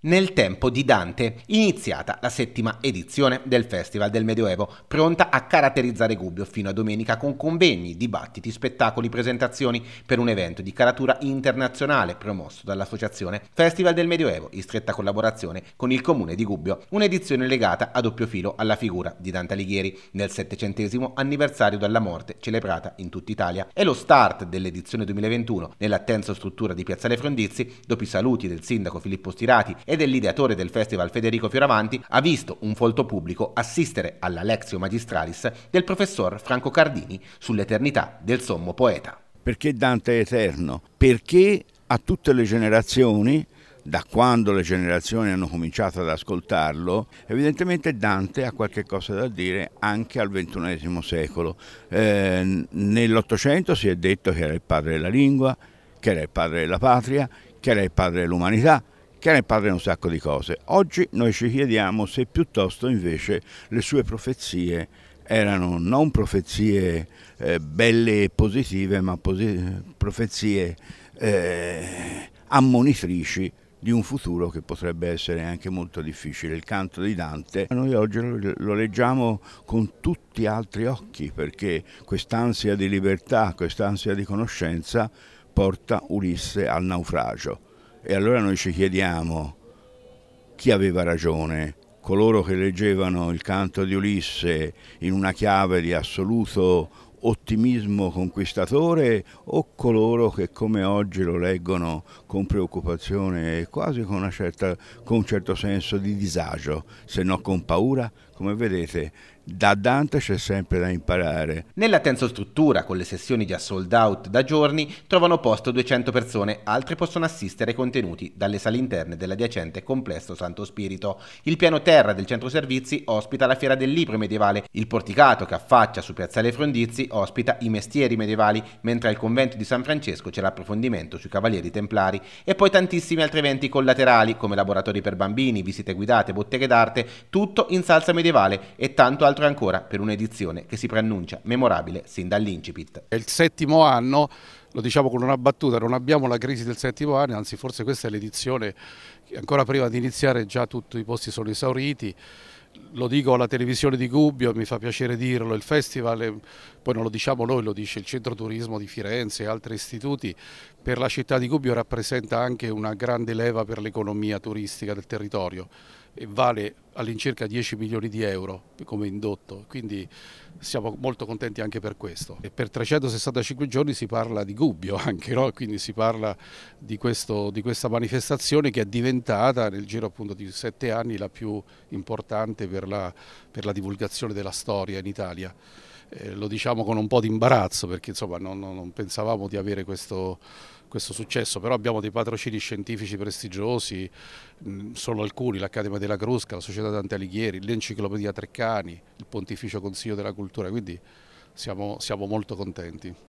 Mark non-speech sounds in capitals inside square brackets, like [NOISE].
Nel tempo di Dante, iniziata la settima edizione del Festival del Medioevo, pronta a caratterizzare Gubbio fino a domenica con convegni, dibattiti, spettacoli, presentazioni per un evento di caratura internazionale promosso dall'associazione Festival del Medioevo in stretta collaborazione con il comune di Gubbio, un'edizione legata a doppio filo alla figura di Dante Alighieri nel settecentesimo anniversario della morte celebrata in tutta Italia. È lo start dell'edizione 2021 nell'attenza struttura di Piazzale Frondizi, dopo i saluti del sindaco Filippo Stirati e dell'ideatore del festival Federico Fioravanti, ha visto un folto pubblico assistere alla Lexio Magistralis del professor Franco Cardini sull'eternità del sommo poeta. Perché Dante è eterno? Perché a tutte le generazioni da quando le generazioni hanno cominciato ad ascoltarlo, evidentemente Dante ha qualche cosa da dire anche al XXI secolo. Eh, Nell'Ottocento si è detto che era il padre della lingua, che era il padre della patria, che era il padre dell'umanità che ne parla un sacco di cose. Oggi noi ci chiediamo se piuttosto invece le sue profezie erano non profezie eh, belle e positive, ma posi- profezie eh, ammonitrici di un futuro che potrebbe essere anche molto difficile. Il canto di Dante, noi oggi lo leggiamo con tutti altri occhi perché quest'ansia di libertà, quest'ansia di conoscenza porta Ulisse al naufragio. E allora noi ci chiediamo chi aveva ragione, coloro che leggevano il canto di Ulisse in una chiave di assoluto ottimismo conquistatore o coloro che come oggi lo leggono con preoccupazione e quasi con, certa, con un certo senso di disagio, se no con paura, come vedete da Dante c'è sempre da imparare. Nella Struttura, con le sessioni già sold out da giorni, trovano posto 200 persone, altre possono assistere ai contenuti dalle sale interne dell'adiacente complesso Santo Spirito. Il piano terra del centro servizi ospita la fiera del libro medievale, il porticato che affaccia su Piazzale Frondizi ospita i mestieri medievali, mentre al convento di San Francesco c'è l'approfondimento sui Cavalieri Templari e poi tantissimi altri eventi collaterali come laboratori per bambini, visite guidate, botteghe d'arte, tutto in salsa medievale e tanto altro Quell'altro ancora per un'edizione che si preannuncia memorabile sin dall'incipit. È il settimo anno, lo diciamo con una battuta, non abbiamo la crisi del settimo anno, anzi forse questa è l'edizione che ancora prima di iniziare già tutti i posti sono esauriti lo dico alla televisione di Gubbio, mi fa piacere dirlo, il festival, poi non lo diciamo noi, lo dice il Centro Turismo di Firenze e altri istituti, per la città di Gubbio rappresenta anche una grande leva per l'economia turistica del territorio e vale all'incirca 10 milioni di euro come indotto, quindi siamo molto contenti anche per questo. E per 365 giorni si parla di Gubbio [LAUGHS] anche, no? quindi si parla di, questo, di, questa manifestazione che è diventata nel giro appunto di sette anni la più importante per la, per la divulgazione della storia in Italia eh, lo diciamo con un po' di imbarazzo perché insomma, non, non, pensavamo di avere questo, questo, successo, però abbiamo dei patrocini scientifici prestigiosi, mh, mm, solo alcuni, l'Accademia della Crusca, la Società Dante Alighieri, l'Enciclopedia Treccani, il Pontificio Consiglio della Cultura, quindi siamo, siamo molto contenti.